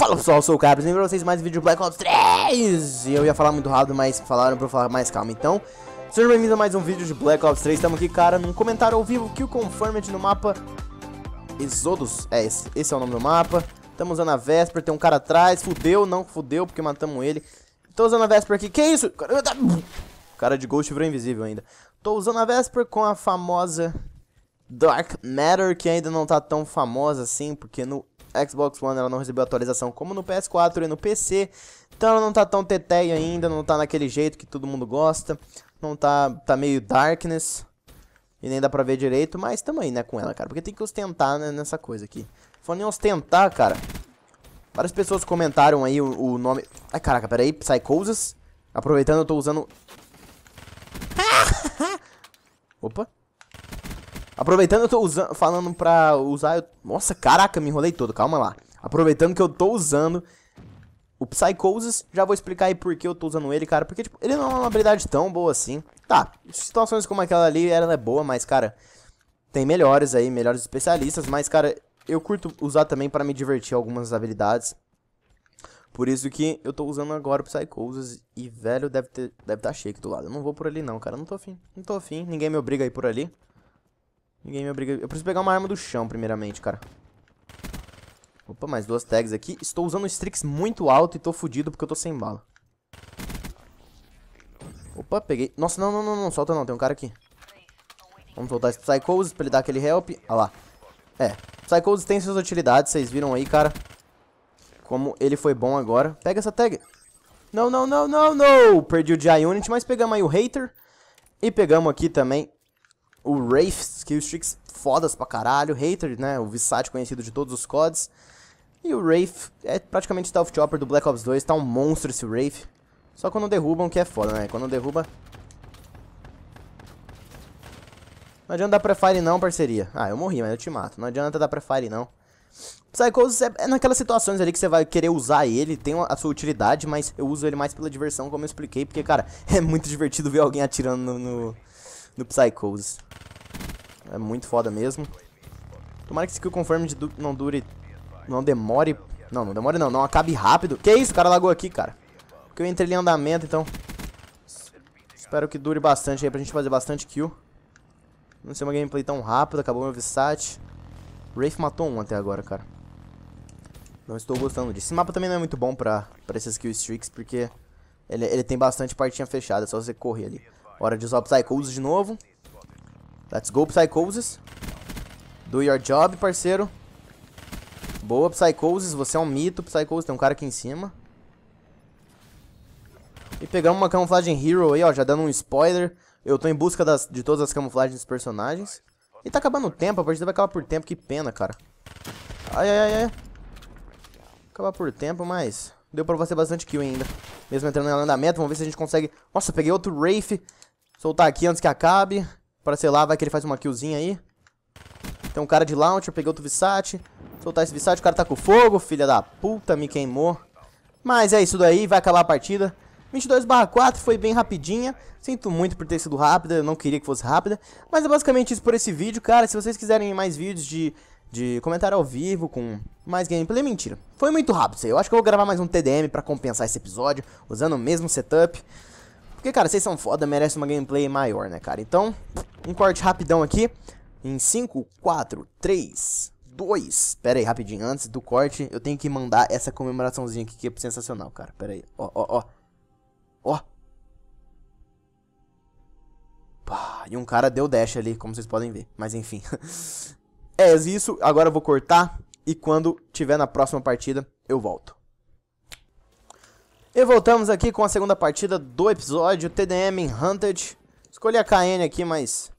Fala pessoal, eu sou o Cabris, e pra vocês mais um vídeo do Black Ops 3 E eu ia falar muito rápido, mas falaram pra eu falar mais calmo Então, sejam bem-vindos a mais um vídeo de Black Ops 3 Estamos aqui, cara, num comentário ao vivo que o Confirmed no mapa Exodus, é, esse, esse é o nome do mapa Estamos usando a Vesper, tem um cara atrás Fudeu, não fudeu, porque matamos ele Tô usando a Vesper aqui, que isso? Tá- cara de Ghost virou invisível ainda Tô usando a Vesper com a famosa Dark Matter, que ainda não tá tão famosa assim, porque no Xbox One ela não recebeu atualização como no PS4 e no PC. Então ela não tá tão teteia ainda, não tá naquele jeito que todo mundo gosta. Não tá, tá meio darkness. E nem dá pra ver direito, mas tamo aí, né, com ela, cara. Porque tem que ostentar né, nessa coisa aqui. Falando em ostentar, cara. Várias pessoas comentaram aí o, o nome... Ai, caraca, pera aí. Psychosis. Aproveitando, eu tô usando... Opa. Aproveitando eu tô usando, falando pra usar... Eu... Nossa, caraca, me enrolei todo, calma lá. Aproveitando que eu tô usando o Psychosis, já vou explicar aí por que eu tô usando ele, cara. Porque, tipo, ele não é uma habilidade tão boa assim. Tá, situações como aquela ali, ela é boa, mas, cara... Tem melhores aí, melhores especialistas, mas, cara, eu curto usar também pra me divertir algumas habilidades. Por isso que eu tô usando agora o Psychosis e, velho, deve, ter, deve tá shake do lado. Eu não vou por ali não, cara, não tô afim, não tô afim, ninguém me obriga a ir por ali. Ninguém me obriga. Eu preciso pegar uma arma do chão, primeiramente, cara. Opa, mais duas tags aqui. Estou usando o Strix muito alto e tô fudido porque eu tô sem bala. Opa, peguei. Nossa, não, não, não, não. Solta não, tem um cara aqui. Vamos soltar esse Psychose pra ele dar aquele help. Olha ah lá. É. Psychose tem suas utilidades, vocês viram aí, cara. Como ele foi bom agora. Pega essa tag. Não, não, não, não, não. Perdi o G-Unit, mas pegamos aí o Hater. E pegamos aqui também o Wraith, skillstreaks fodas pra caralho, Hater, né, o Visage conhecido de todos os CODs. E o Wraith é praticamente o Stealth Chopper do Black Ops 2, tá um monstro esse Wraith. Só quando derrubam que é foda, né, quando derruba... Não adianta dar prefire não, parceria. Ah, eu morri, mas eu te mato. Não adianta dar prefire não. Psychos é, é naquelas situações ali que você vai querer usar ele, tem a sua utilidade, mas eu uso ele mais pela diversão, como eu expliquei, porque, cara, é muito divertido ver alguém atirando no, no no Psychose. É muito foda mesmo. Tomara que esse kill confirm du não dure... Não demore... Não, não demore não. Não acabe rápido. Que isso? O cara lagou aqui, cara. Porque eu entrei em andamento, então... Espero que dure bastante aí pra gente fazer bastante kill. Não sei uma gameplay tão rápida. Acabou meu Visat. Wraith matou um até agora, cara. Não estou gostando disso. Esse mapa também não é muito bom pra, pra esses kill streaks, porque... Ele, ele tem bastante partinha fechada, é só você correr ali. Hora de usar o Psychosis de novo. Let's go, Psychosis. Do your job, parceiro. Boa, Psychosis. Você é um mito, Psychosis. Tem um cara aqui em cima. E pegamos uma camuflagem Hero aí, ó. Já dando um spoiler. Eu tô em busca das, de todas as camuflagens dos personagens. E tá acabando o tempo. A partida vai acabar por tempo. Que pena, cara. Ai, ai, ai, ai. Acabar por tempo, mas... Deu pra você bastante kill ainda. Mesmo entrando em andamento, vamos ver se a gente consegue... Nossa, peguei outro Wraith. Soltar aqui antes que acabe. Pra lá vai que ele faz uma killzinha aí. Tem um cara de launcher, peguei outro Visat. Soltar esse Visat, o cara tá com fogo, filha da puta, me queimou. Mas é isso daí, vai acabar a partida. 22 4 foi bem rapidinha, sinto muito por ter sido rápida, eu não queria que fosse rápida, mas é basicamente isso por esse vídeo, cara, se vocês quiserem mais vídeos de, de comentário ao vivo, com mais gameplay, mentira, foi muito rápido isso aí, eu acho que eu vou gravar mais um TDM pra compensar esse episódio, usando o mesmo setup, porque, cara, vocês são foda, merece uma gameplay maior, né, cara? Então, um corte rapidão aqui. Em 5, 4, 3, 2... Pera aí, rapidinho. Antes do corte, eu tenho que mandar essa comemoraçãozinha aqui, que é sensacional, cara. Pera aí. Ó, ó, ó. Ó. Pá, e um cara deu dash ali, como vocês podem ver. Mas, enfim. é isso. Agora eu vou cortar. E quando tiver na próxima partida, eu volto. E voltamos aqui com a segunda partida do episódio TDM em Hunted. Escolhi a KN aqui, mas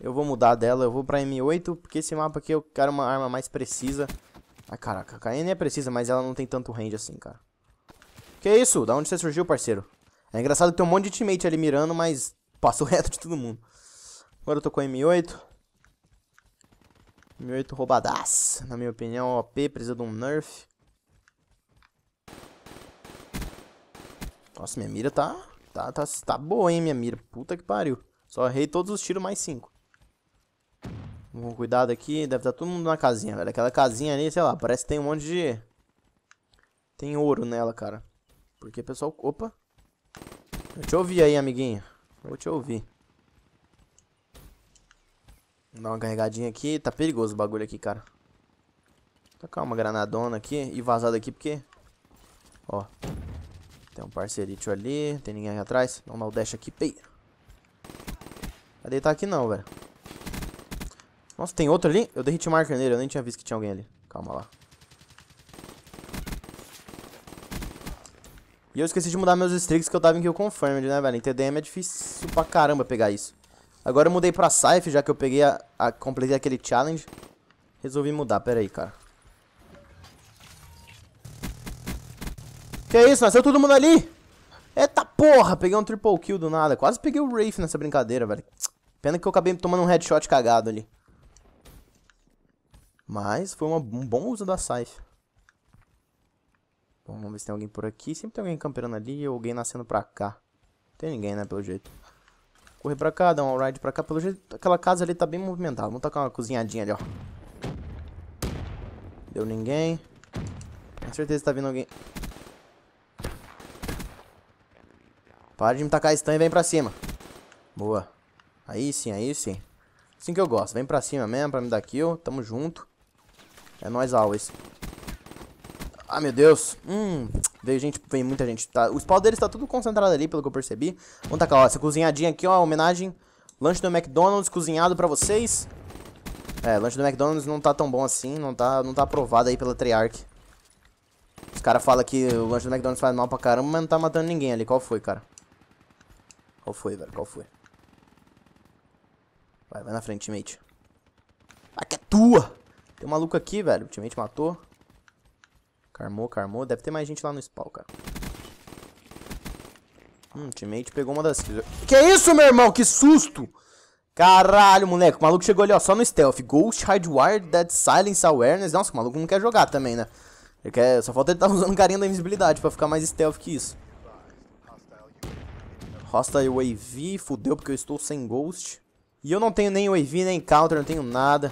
eu vou mudar dela. Eu vou pra M8, porque esse mapa aqui eu quero uma arma mais precisa. Ai, ah, caraca, a KN é precisa, mas ela não tem tanto range assim, cara. Que isso? Da onde você surgiu, parceiro? É engraçado ter um monte de teammate ali mirando, mas passou reto de todo mundo. Agora eu tô com a M8. M8 roubadas. Na minha opinião, OP precisa de um nerf. Nossa, minha mira tá, tá, tá, tá boa, hein, minha mira. Puta que pariu. Só errei todos os tiros, mais cinco. Vamos cuidado aqui. Deve estar tá todo mundo na casinha, velho. Aquela casinha ali, sei lá, parece que tem um monte de... Tem ouro nela, cara. Porque, pessoal... Opa. Eu te ouvi aí, amiguinho. Vou te ouvir. Vou dar uma carregadinha aqui. Tá perigoso o bagulho aqui, cara. Vou tacar uma granadona aqui e vazar daqui, porque... Ó. Tem um parcerito ali. Tem ninguém aqui atrás. Vamos dar o dash aqui. Pei. Vai deitar aqui não, velho. Nossa, tem outro ali? Eu dei hit marker nele. Eu nem tinha visto que tinha alguém ali. Calma lá. E eu esqueci de mudar meus streaks que eu tava em kill confirmed, né, velho? Em TDM é difícil pra caramba pegar isso. Agora eu mudei pra Scythe, já que eu peguei a, a completei aquele challenge. Resolvi mudar, pera aí, cara. Que é isso, nasceu todo mundo ali. Eita porra, peguei um triple kill do nada. Quase peguei o Wraith nessa brincadeira, velho. Pena que eu acabei tomando um headshot cagado ali. Mas foi uma, um bom uso da Scythe. Bom, vamos ver se tem alguém por aqui. Sempre tem alguém camperando ali ou alguém nascendo pra cá. Não tem ninguém, né, pelo jeito. Correr pra cá, dar um ride pra cá. Pelo jeito, aquela casa ali tá bem movimentada. Vamos tocar uma cozinhadinha ali, ó. Deu ninguém. Com certeza tá vindo alguém. Para de me tacar stun e vem pra cima. Boa. Aí sim, aí sim. Assim que eu gosto. Vem pra cima mesmo pra me dar kill. Tamo junto. É nós always. Ah, meu Deus. Hum, veio gente, veio muita gente. Tá, o spawn deles tá tudo concentrado ali, pelo que eu percebi. Vamos tacar, ó, essa cozinhadinha aqui, ó, homenagem. Lanche do McDonald's cozinhado pra vocês. É, lanche do McDonald's não tá tão bom assim, não tá, não tá aprovado aí pela Treyarch. Os caras falam que o lanche do McDonald's faz mal pra caramba, mas não tá matando ninguém ali. Qual foi, cara? Qual foi, velho? Qual foi? Vai, vai na frente, teammate. Aqui é tua! Tem um maluco aqui, velho. O teammate matou. Carmou, carmou. Deve ter mais gente lá no spawn, cara. Hum, teammate pegou uma das... Que isso, meu irmão? Que susto! Caralho, moleque. O maluco chegou ali, ó, só no stealth. Ghost, Hardwired, Dead Silence, Awareness. Nossa, o maluco não quer jogar também, né? Ele quer... Só falta ele estar tá usando carinha da invisibilidade pra ficar mais stealth que isso. Rosta o AV, fudeu porque eu estou sem Ghost. E eu não tenho nem AV, nem Counter, não tenho nada.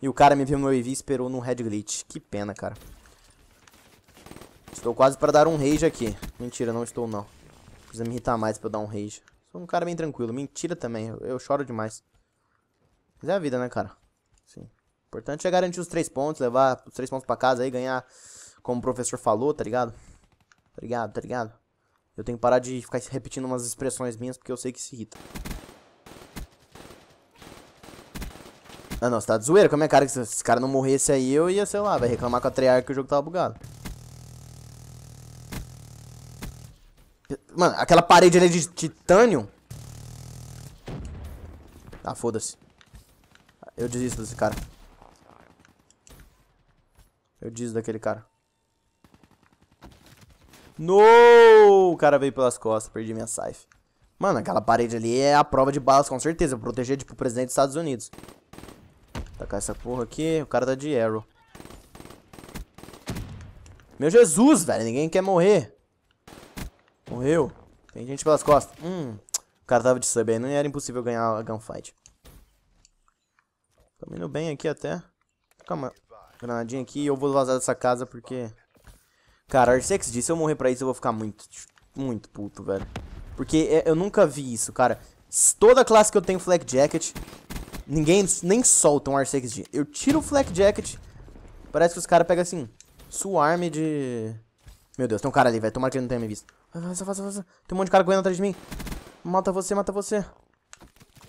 E o cara me viu no AV e esperou no Red Glitch. Que pena, cara. Estou quase pra dar um rage aqui. Mentira, não estou não. Precisa me irritar mais pra eu dar um rage. Sou um cara bem tranquilo. Mentira também, eu, eu choro demais. Mas é a vida, né, cara? Sim. Importante é garantir os três pontos, levar os três pontos pra casa aí, ganhar como o professor falou, tá ligado? Tá ligado, tá ligado? Eu tenho que parar de ficar repetindo umas expressões minhas porque eu sei que se irrita. Ah não, você tá de zoeira com a é, minha cara. Se esse cara não morresse aí, eu ia, sei lá, vai reclamar com a Treyarch que o jogo tava bugado. Mano, aquela parede ali de titânio. Ah, foda-se. Eu desisto desse cara. Eu desisto daquele cara. No! O cara veio pelas costas, perdi minha safe. Mano, aquela parede ali é a prova de balas, com certeza. Eu proteger, tipo, o presidente dos Estados Unidos. Tacar tá essa porra aqui. O cara tá de arrow. Meu Jesus, velho. Ninguém quer morrer. Morreu. Tem gente pelas costas. Hum. O cara tava de sub aí. Não era impossível ganhar a gunfight. Tô indo bem aqui até. Calma. Granadinha aqui. Eu vou vazar dessa casa porque... Cara, Arcex disse, se eu morrer pra isso, eu vou ficar muito, muito puto, velho. Porque é, eu nunca vi isso, cara. Toda classe que eu tenho Flak Jacket, ninguém nem solta um Arcex D. Eu tiro o Flak Jacket, parece que os caras pegam assim, arma de... Meu Deus, tem um cara ali, velho. Tomara que ele não tenha me visto. Tem um monte de cara correndo atrás de mim. Mata você, mata você.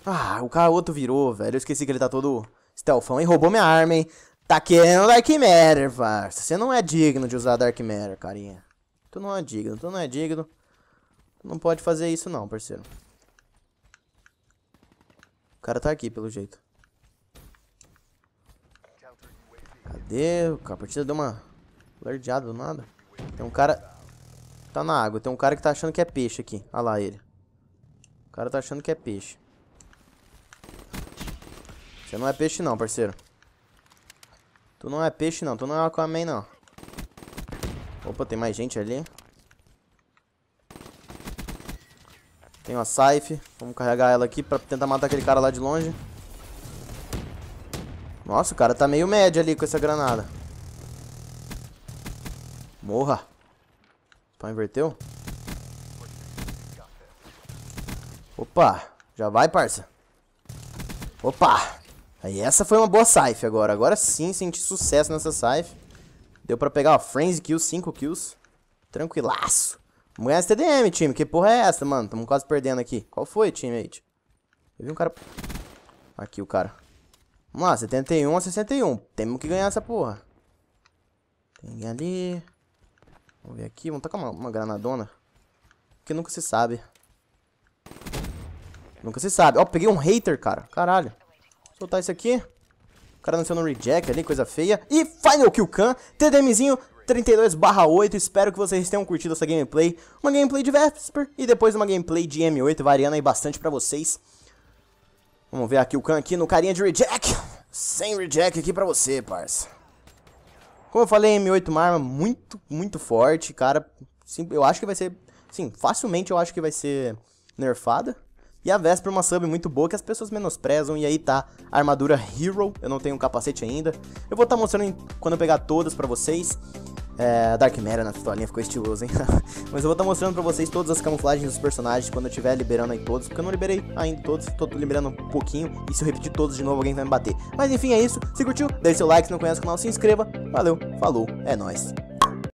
Ah, o cara outro virou, velho. Eu esqueci que ele tá todo stealthão, hein? Roubou minha arma, hein? Tá querendo Dark Matter, parça. Você não é digno de usar Dark Matter, carinha. Tu não é digno, tu não é digno. Tu não pode fazer isso não, parceiro. O cara tá aqui, pelo jeito. Cadê? A partida deu uma lardeada do nada. Tem um cara... Tá na água. Tem um cara que tá achando que é peixe aqui. Olha lá ele. O cara tá achando que é peixe. Você não é peixe não, parceiro. Tu não é peixe, não. Tu não é Aquaman, não. Opa, tem mais gente ali. Tem uma Scythe. Vamos carregar ela aqui pra tentar matar aquele cara lá de longe. Nossa, o cara tá meio médio ali com essa granada. Morra. Pá, inverteu? Opa. Já vai, parça. Opa. Aí essa foi uma boa safe agora. Agora sim senti sucesso nessa safe. Deu pra pegar, ó, Frenzy kills, 5 kills. Tranquilaço. Vamos ganhar esse TDM, time. Que porra é essa, mano? Tamo quase perdendo aqui. Qual foi, teammate? Eu vi um cara... Aqui o cara. Vamos lá, 71 a 61. Temos que ganhar essa porra. Tem ninguém ali. Vamos ver aqui. Vamos tacar uma, uma granadona. Porque nunca se sabe. Nunca se sabe. Ó, peguei um hater, cara. Caralho. Soltar isso aqui. O cara lançou no reject ali, coisa feia. E final kill can, TDMzinho 32 8. Espero que vocês tenham curtido essa gameplay. Uma gameplay de Vesper e depois uma gameplay de M8, variando aí bastante pra vocês. Vamos ver aqui o Khan aqui no carinha de reject. Sem reject aqui pra você, parça. Como eu falei, M8 é uma arma muito, muito forte, cara. Sim, eu acho que vai ser... Sim, facilmente eu acho que vai ser nerfada. E a Vespa é uma sub muito boa que as pessoas menosprezam, e aí tá a armadura Hero, eu não tenho um capacete ainda. Eu vou estar tá mostrando quando eu pegar todas pra vocês. É, Dark Mera na pistolinha ficou estiloso, hein? Mas eu vou estar tá mostrando pra vocês todas as camuflagens dos personagens quando eu estiver liberando aí todos, porque eu não liberei ainda todos, tô liberando um pouquinho, e se eu repetir todos de novo alguém vai me bater. Mas enfim, é isso, se curtiu, deixe seu like, se não conhece o canal, se inscreva, valeu, falou, é nóis.